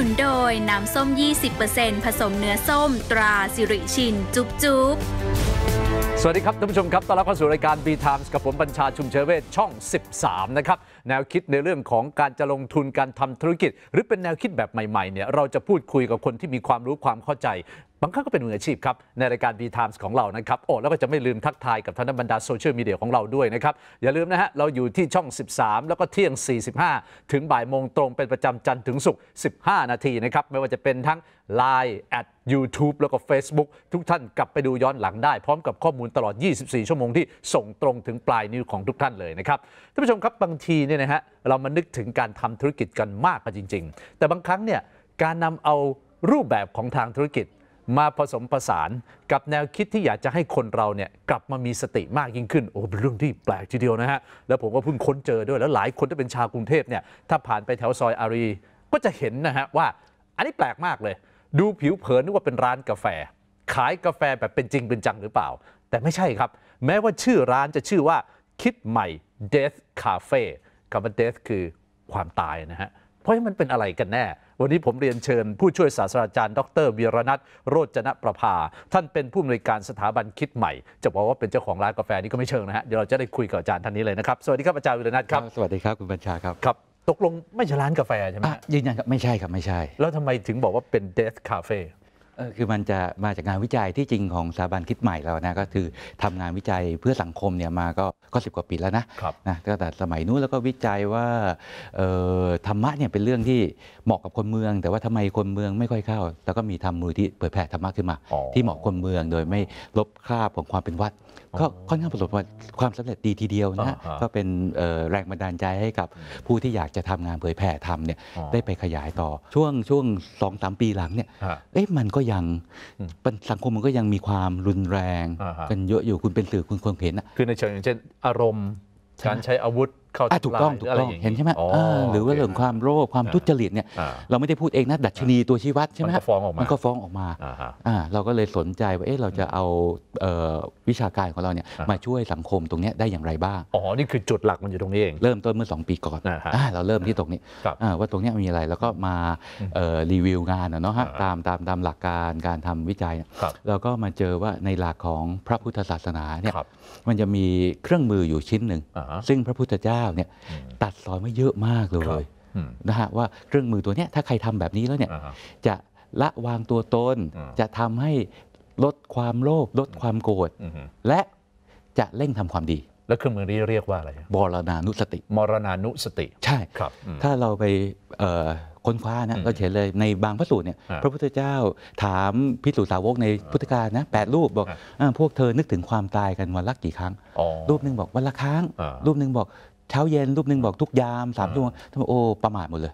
ุนโดย น้ำส้ม 20%ผสมเนื้อส้มตราสิริชินจุ๊บจุ๊บสวัสดีครับท่านผู้ชมครับต้อนรับเข้าสู่รายการ B Times กับผมบัญชาชุมเชเวชช่อง 13 นะครับ แนวคิดในเรื่องของการจะลงทุนการทำธุรกิจ หรือเป็นแนวคิดแบบใหม่ๆ เนี่ย เราจะพูดคุยกับคนที่มีความรู้ความเข้าใจบางครั้งก็เป็นมืออาชีพครับ ในรายการี Times ของเรานะครับ โอ้แล้วก็จะไม่ลืมทักทายกับท่านบรรดาโซเชียลมีเดียของเราด้วยนะครับ อย่าลืมนะฮะ เราอยู่ที่ช่อง 13 แล้วก็เที่ยง 45 ถึงบ่ายโมงตรงเป็นประจำจันทร์ถึงศุกร์15 นาทีนะครับ ไม่ว่าจะเป็นทั้ง Line at YouTube แล้วก็ Facebook ทุกท่านกลับไปดูย้อนหลังได้พร้อมกับข้อมูลตลอด 24 ชั่วโมงที่ส่งตรงถึงปลายนิ้วของทุกท่านเลยนะครับท่านผู้ชมครับบางทีเนี่ยนะฮะเรามานึกถึงการทำธุรกิจกันมากกันจริง ๆ แต่บางครั้งเนี่ยการนำเอารูปแบบของทางธุรกิจมาผสมผสานกับแนวคิดที่อยากจะให้คนเราเนี่ยกลับมามีสติมากยิ่งขึ้นโอ้เป็นเรื่องที่แปลกทีเดียวนะฮะแล้วผมก็เพิ่งค้นเจอด้วยแล้วหลายคนที่เป็นชาวกรุงเทพเนี่ยถ้าผ่านไปแถวซอยอารีก็จะเห็นนะฮะว่าอันนี้แปลกมากเลย ดูผิวเผินนึกว่าเป็นร้านกาแฟ ขายกาแฟแบบเป็นจริงเป็นจังหรือเปล่า แต่ไม่ใช่ครับ แม้ว่าชื่อร้านจะชื่อว่า คิดใหม่ Death Cafe คำว่า Death คือความตายนะฮะเพราะมันเป็นอะไรกันแน่วันนี้ผมเรียนเชิญผู้ช่วยศาสตราจารย์ ดรวีรนัทโรจนประภา ท่านเป็นผู้อำนวยการสถาบันคิดใหม่ จะบอกว่าเป็นเจ้าของร้านกาแฟนี่ก็ไม่เชิงนะฮะ เดี๋ยวเราจะได้คุยกับอาจารย์ท่านนี้เลยนะครับสวัสดีครับอาจารย์วีรนัทครับสวัสดีครับคุณบัญชาครับครับ ตกลงไม่ใช่ร้านกาแฟใช่ไหมยืนยันครับไม่ใช่ครับไม่ใช่ แล้วทำไมถึงบอกว่าเป็นเดสคาเฟ่คือมันจะมาจากงานวิจัยที่จริงของสถาบันคิดใหม่เรานะก็คือทำงานวิจัยเพื่อสังคมเนี่ยมาก็ก็สิกว่าปีแล้วนะนะตั้งแต่สมัยนู้นแล้วก็วิจัยว่าธรรมะเนี่ยเป็นเรื่องที่เหมาะกับคนเมือง แต่ว่าทำไมคนเมืองไม่ค่อยเข้าแล้วก็มีทำมูลที่เผยแผ่ธรรมะขึ้นมาที่เหมาะคนเมืองโดยไม่ลบคราบของความเป็นวัดก็ค่อนข้างประสบความสำเร็จดีทีเดียวนะก็เป็นแรงบันดาลใจให้กับผู้ที่อยากจะทำงานเผยแผ่ธรรมเนี่ยได้ไปขยายต่อช่วงช่วงสองสามปีหลังเนี่ยเอ๊ะมันก็ยังสังคมมันก็ยังมีความรุนแรง กันเยอะอยู่คุณเป็นสื่อคุณควรเห็น คือในเชิงอย่างเช่นอารมณ์ การใช้อาวุธเข้าถูกต้องถูกต้องเห็นใช่ไหมหรือว่าเรื่องความโลภความทุจริตเนี่ยเราไม่ได้พูดเองนะดัชนีตัวชี้วัดใช่ไหมมันก็ฟ้องออกมามันก็ฟ้องออกมาเราก็เลยสนใจว่าเอ๊ะเราจะเอาวิชาการของเราเนี่ยมาช่วยสังคมตรงนี้ได้อย่างไรบ้างอ๋อนี่คือจุดหลักมันอยู่ตรงนี้เองเริ่มต้นเมื่อ 2 ปีก่อนเราเริ่มที่ตรงนี้ว่าตรงนี้มีอะไรแล้วก็มารีวิวงานเนาะฮะตามตามตามหลักการการทำวิจัย เราก็มาเจอว่าในหลักของพระพุทธศาสนาเนี่ยมันจะมีเครื่องมืออยู่ชิ้นหนึ่งซึ่งพระพุทธเจ้า9เนี่ยตัดสอนมาเยอะมากเลยนะฮะว่าเครื่องมือตัวเนี้ยถ้าใครทำแบบนี้แล้วเนี่ย จะละวางตัวตน จะทำให้ลดความโลภลดความโกรธและจะเร่งทำความดีแล้วเครื่องมือนี้เรียกว่าอะไรบรณานุสติ มรณานุสติ ใช่ครับ ถ้าเราไปค้นคว้านะเราเห็นเลยในบางพระสูตรเนี่ยพระพุทธเจ้าถามพิสูสาวกในพุทธกาลนะแปดรูปบอกพวกเธอนึกถึงความตายกันวันละกี่ครั้งรูปหนึ่งบอกวันละครั้งรูปหนึ่งบอกเช้าเย็นรูปหนึ่งบอกทุกยามสามช่วงทำไมโอ้ ประมาทหมดเลย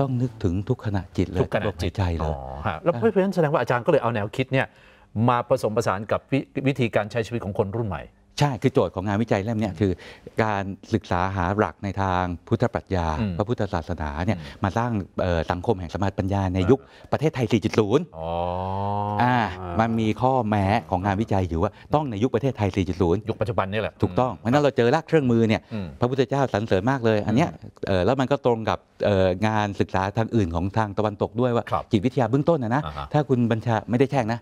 ต้องนึกถึงทุกขณะจิตเลยทุกขณะจิตใจเลยแล้วเพราะฉะนั้นแสดงว่าอาจารย์ก็เลยเอาแนวคิดเนี่ยมาผสมผสานกับวิธีการใช้ชีวิตของคนรุ่นใหม่ใช่ คือโจทย์ของงานวิจัยเล่มนี้คือการศึกษาหาหลักในทางพุทธปรัชญา พระพุทธศาสนาเนี่ยมาสร้างสังคมแห่งสมาธิปัญญาในยุคประเทศไทย 4.0 อ๋อ อ่า มันมีข้อแม้ของงานวิจัยอยู่ว่าต้องในยุคประเทศไทย 4.0 ยุคปัจจุบันนี่แหละ ถูกต้อง เพราะนั้นเราเจอรากเครื่องมือเนี่ยพระพุทธเจ้าสรรเสริญมากเลยอันเนี้ยแล้วมันก็ตรงกับงานศึกษาทางอื่นของทางตะวันตกด้วยว่าจิตวิทยาเบื้องต้นนะนะถ้าคุณบัญชาไม่ได้แช่งนะ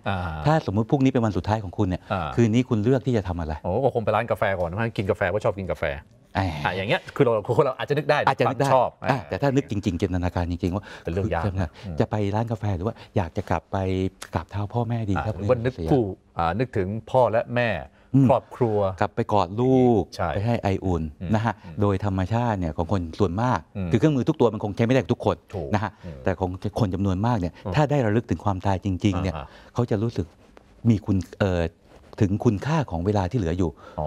ถ้าสมมุติพรุ่งนี้เป็นวันสุดท้ายของคุณเนี่ยคืนนี้คุณเลือกที่จะทำอะไรก็คงไปร้านกาแฟก่อนนะะกินกาแฟว่าชอบกินกาแฟอ่าอย่างเงี้ย คือเรา คนเราอาจจะนึกได้ อาจจะนึกได้ชอบ แต่ถ้านึกจริงๆจินตนาการจริงๆว่าเป็นเรื่องยากจะไปร้านกาแฟหรือว่าอยากจะกลับไปกราบเท้าพ่อแม่ดีครับือว่านึกคูานึกถึงพ่อและแม่ครอบครัว กลับไปกอดลูก ไปให้ไออุ่นนะฮะ โดยธรรมชาติเนี่ยของคนส่วนมาก คือเครื่องมือทุกตัวมันคงใช้ไม่ได้ทุกคนนะฮะ แต่ของคนจำนวนมากเนี่ย ถ้าได้ระลึกถึงความตายจริง ๆเนี่ย เขาจะรู้สึกมีคุณเออ่ถึงคุณค่าของเวลาที่เหลืออยู่ อ๋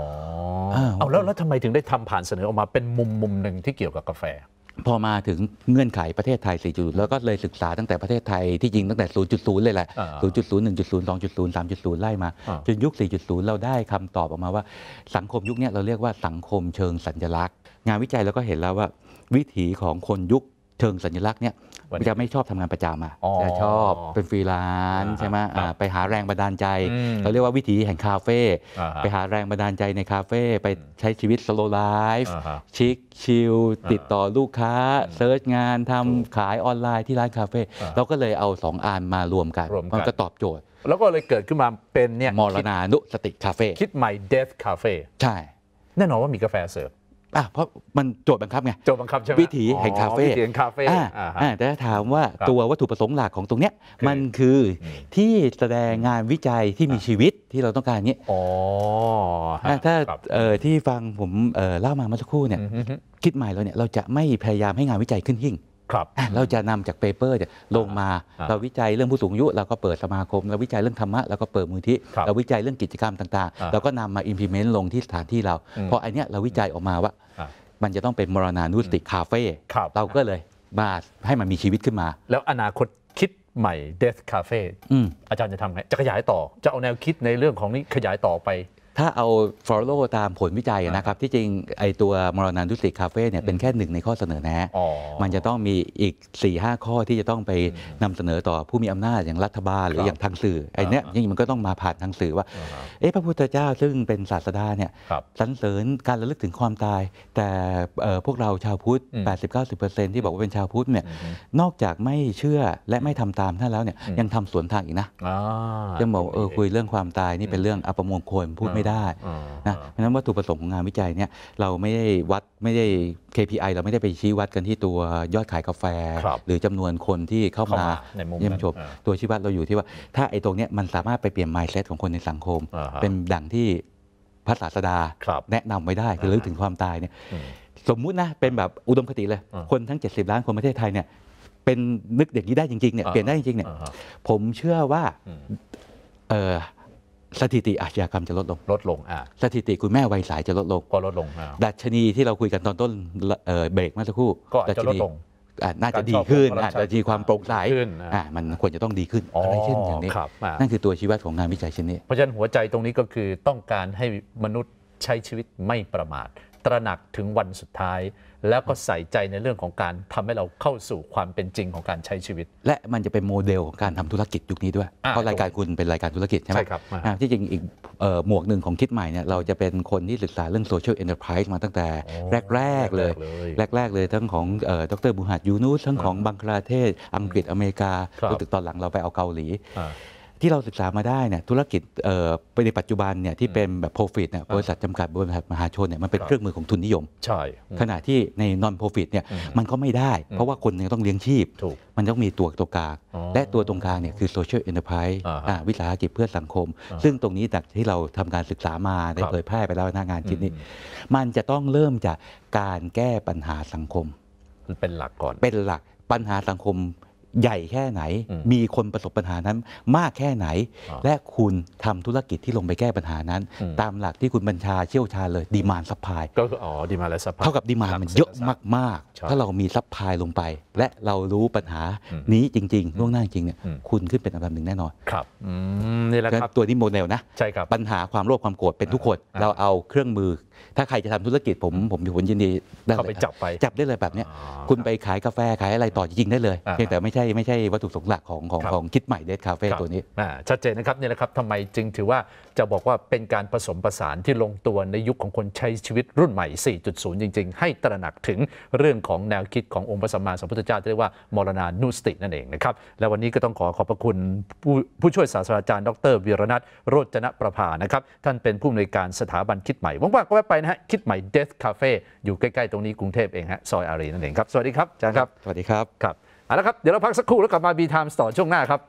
อ เอาแล้วแล้วทำไมถึงได้ทำผ่านเสนอออกมาเป็นมุมมุมหนึ่งที่เกี่ยวกับกาแฟ พอมาถึงเงื่อนไขประเทศไทย4จุดแล้วก็เลยศึกษาตั้งแต่ประเทศไทยที่ยิงตั้งแต่ 0.0เลยแหละ0.0 1.0 2.0 3.0ไล่มา จนยุค 4.0 เราได้คำตอบออกมาว่าสังคมยุคนี้เราเรียกว่าสังคมเชิงสัญลักษณ์ งานวิจัยเราก็เห็นแล้วว่าวิถีของคนยุคเชิงสัญลักษณ์เนี่ยจะไม่ชอบทำงานประจำอ่ะจะชอบเป็นฟรีแลนซ์ใช่ไหมไปหาแรงบันดาลใจ เราเรียกว่าวิถีแห่งคาเฟ่ไปหาแรงบันดาลใจในคาเฟ่ไปใช้ชีวิตสโลไลฟ์ชิคชิลติดต่อลูกค้าเซิร์ชงานทำขายออนไลน์ที่ร้านคาเฟ่เราก็เลยเอา 2อันมารวมกัน มันก็ตอบโจทย์ แล้วก็เลยเกิดขึ้นมาเป็นเนี่ยมรณานุสติคาเฟ่คิดใหม่เดฟคาเฟ่ใช่ แน่นอนว่ามีกาแฟเสิร์ฟอ่ะเพราะมันโจทย์บังคับไงโจทย์บังคับใช่ไหมวิถีแห่งคาเฟ่วิถีแห่งคาเฟ่อแต่ถ้าถามว่าตัววัตถุประสงค์หลักของตรงเนี้ยมันคือที่แสดงงานวิจัยที่มีชีวิตที่เราต้องการเนี้ยอ๋อถ้าที่ฟังผมเล่ามาเมื่อสักครู่เนี่ยคิดใหม่แล้วเนี่ยเราจะไม่พยายามให้งานวิจัยขึ้นหิ่งเราจะนำจากเปเปอร์ลงมาเราวิจัยเรื่องผู้สูงอายุ เราก็เปิดสมาคม เราวิจัยเรื่องธรรมะเราก็เปิดมูลที่เราวิจัยเรื่องกิจกรรมต่างๆเราก็นำมา implement ลงที่สถานที่เรา เพราะไอนเนี้ยเราวิจัยออกมาว่า มันจะต้องเป็นมรณานุสติคาเฟ่เราก็เลยมาให้มันมีชีวิตขึ้นมา แล้วอนาคตคิดใหม่ Death Cafe อาจารย์จะทำไงจะขยายต่อจะเอาแนวคิดในเรื่องของนี้ขยายต่อไปถ้าเอาฟอลโล่ตามผลวิจัยนะครับ ที่จริง ไอตัว มรณานุสติคาเฟ่เนี่ยเป็นแค่หนึ่งในข้อเสนอแนะมันจะต้องมีอีก4ี่ห้าข้อที่จะต้องไปนำเสนอต่อผู้มีอำนาจอย่างรัฐบาลหรืออย่างทางสื่อไอเนี้ยริงมันก็ต้องมาผ่านทางสื่อว่าเอ๊ะพระพุทธเจ้าซึ่งเป็นศาสดาเนี่ยสรรเสริญการระลึกถึงความตาย แต่พวกเราชาวพุทธ80-90%ที่บอกว่าเป็นชาวพุทธเนี่ยนอกจากไม่เชื่อและไม่ทำตามท่านแล้วเนี่ยยังทำสวนทางอีกนะจะบอกเออคุยเรื่องความตายนี่เป็นเรื่องอัปมงคลพูดไม่ไม่ได้ นะ เพราะฉะนั้นวัตถุประสงค์ของงานวิจัยเนี่ย เราไม่ได้วัด ไม่ได้ KPI เราไม่ได้ไปชี้วัดกันที่ตัวยอดขายกาแฟ หรือจำนวนคนที่เข้ามาเยี่ยมชมตัวชี้วัดเราอยู่ที่ว่า ถ้าไอ้ตรงเนี้ยมันสามารถไปเปลี่ยน mindset ของคนในสังคม เป็นดังที่พระศาสดาแนะนำไว้ได้คือลึกถึงความตายเนี่ย สมมุตินะ เป็นแบบอุดมคติเลย คนทั้ง 70 ล้านคนประเทศไทยเนี่ย เป็นนึกเด็กนี้ได้จริงๆเนี่ย เปลี่ยนได้จริงๆเนี่ย ผมเชื่อว่าเออสถิติอาชญากรรมจะลดลง ลดลง อ่า สถิติคุณแม่วัยสายจะลดลง ก็ลดลง ดัชนีที่เราคุยกันตอนต้นเบรกเมื่อสักครู่ก็อาจจะลดลงน่าจะดีขึ้นอาจจะมีความโปร่งใสอ่า มันควรจะต้องดีขึ้นอะไรเช่นอย่างนี้ นั่นคือตัวชี้วัดของงานวิจัยชิ้นนี้เพราะฉะนั้นหัวใจตรงนี้ก็คือต้องการให้มนุษย์ใช้ชีวิตไม่ประมาทตระหนักถึงวันสุดท้าย แล้วก็ใส่ใจในเรื่องของการทำให้เราเข้าสู่ความเป็นจริงของการใช้ชีวิต และมันจะเป็นโมเดลของการทำธุรกิจยุคนี้ด้วย เพราะรายการคุณเป็นรายการธุรกิจใช่ไหมใช่ครับที่จริง อีกหมวกหนึ่งของคิดใหม่เนี่ยเราจะเป็นคนที่ศึกษาเรื่องโซเชียลเอ็นเตอร์ไพรส์มาตั้งแต่แรก ๆ เลย แรก ๆเลยทั้งของดรบูฮัดยูนูสทั้งของบังคลาเทศ อังกฤษอเมริการู้ตึกตอนหลังเราไปเอาเกาหลีที่เราศึกษามาได้เนี่ยธุรกิจไปในปัจจุบันเนี่ยที่เป็นแบบโปรฟิตเนี่ยบริษัทจำกัด บริษัทมหาชนเนี่ยมันเป็นเครื่องมือของทุนนิยมใช่ขณะที่ในนอนโปรฟิตเนี่ยมันก็ไม่ได้ เพราะว่าคนยังต้องเลี้ยงชีพ มันต้องมีตัวตัวกลางและตัวตรงกลางเนี่ยคือโยลเอ็นเตอร์ไพรส์วิสาหกิจเพื่อสังคม ซึ่งตรงนี้จากที่เราทำการศึกษามาได้เผยแพร่ไปแล้วหน้างานชิ้นนี้ มันจะต้องเริ่มจากการแก้ปัญหาสังคมเป็นหลักก่อน เป็นหลักปัญหาสังคมใหญ่แค่ไหน มีคนประสบปัญหานั้นมากแค่ไหน และคุณทำธุรกิจที่ลงไปแก้ปัญหานั้น ตามหลักที่คุณบัญชาเชี่ยวชาญเลยดีมานซัพพลาย ก็คืออ๋อดีมานและซัพพลายเท่ากับดีมานมันเยอะมาก ๆ ถ้าเรามีซัพพลายลงไป และเรารู้ปัญหานี้จริง ๆ ล่วงหน้าจริงเนี่ยคุณขึ้นเป็นอันดับหนึ่งแน่นอน ครับนี่แหละครับตัวนี้โมเดลนะใช่ครับปัญหาความโลภความโกรธเป็นทุกคนเราเอาเครื่องมือ ถ้าใครจะทำธุรกิจผมผมผลยินดีได้เลยจับไปจับได้เลยแบบนี้คุณไปขายกาแฟขายอะไรต่อจริงได้เลยเพียงแต่ไม่ใช่่ไม่ใช่วัตถุสงหลักของของของคิดใหม่เดทคาเฟ่ตัวนี้ชัดเจนนะครับนี่แหละครับทำไมจึงถือว่าจะบอกว่าเป็นการผสมผสานที่ลงตัวในยุคของคนใช้ชีวิตรุ่นใหม่ 4.0 จริงๆ ให้ตระหนักถึงเรื่องของแนวคิดขององค์พระสัมมาสัมพุทธเจ้าที่เรียกว่ามรณานุสตินั่นเองนะครับ และวันนี้ก็ต้องขอขอบพระคุณผู้ผู้ช่วยศาสตราจารย์ดรวีรนัทโรจนประภานะครับท่านเป็นผู้อำนวยการสถาบันคิดใหม่ว่างๆก็แวะไปนะฮะคิดใหม่เดทคาเฟ่อยู่ใกล้ ๆตรงนี้กรุงเทพเองฮะซอยอารีนั่นเองครับสวัสดีครับอาจารย์ครับสวัสดีครับครับเาละครับเดี๋ยวเราพักสักครู่แล้วกลับมาบีไทม์ต่อช่วงหน้าครับ